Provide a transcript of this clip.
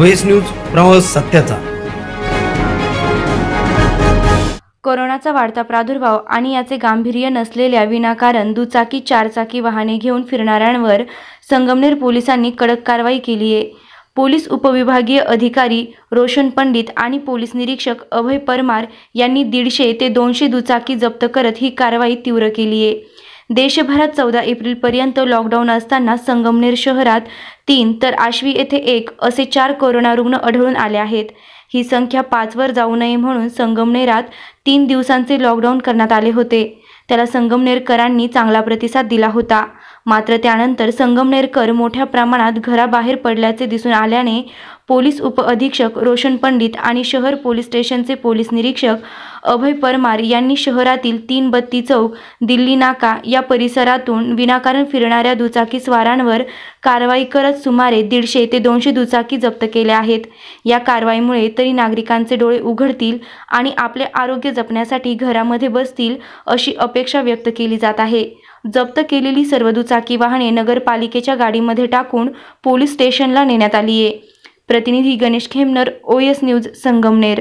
OS news प्रवास सत्याचा कोरोनाचा वाढता प्रादुर्भाव आणि याचे गांभीर्य नसलेल्या विनाकारण दुचाकी चारचाकी वाहने घेऊन फिरणाऱ्यांवर संगमनेर पोलिसांनी कडक कारवाई केली आहे पोलीस उपविभागीय अधिकारी रोशन पंडित आणि पोलीस निरीक्षक अभय परमार यांनी दीडशे ते दोनशे दुचाकी जप्त करत ही कारवाई तीव्र केली आहे देशभरात चौदा एप्रिलपर्यंत लॉकडाऊन असताना संगमनेर शहरात तीन तर आश्वी येथे एक असे चार कोरोना रुग्ण आढळून आले आहेत ही संख्या पाचवर जाऊ नये म्हणून संगमनेरात तीन दिवसांचे लॉकडाऊन करण्यात आले होते त्याला संगमनेरकरांनी चांगला प्रतिसाद दिला होता मात्र त्यानंतर संगमनेरकर मोठ्या प्रमाणात घराबाहेर पडल्याचे दिसून आल्याने पोलीस उपअधीक्षक रोशन पंडित आणि शहर पोलीस स्टेशनचे पोलीस निरीक्षक अभय परमार यांनी शहरातील तीन बत्ती चौक दिल्ली नाका या परिसरातून विनाकारण फिरणाऱ्या दुचाकीस्वारांवर कारवाई करत सुमारे दीडशे ते दोनशे दुचाकी जप्त केल्या आहेत या कारवाईमुळे तरी नागरिकांचे डोळे उघडतील आणि आपले आरोग्य जपण्यासाठी घरामध्ये बसतील अशी अपेक्षा व्यक्त केली जात आहे जप्त केलेली सर्व दुचाकी वाहने नगरपालिकेच्या गाडीमध्ये टाकून पोलीस स्टेशनला नेण्यात आली आहे प्रतिनिधी Ganesh Khemnar O S news Sangamner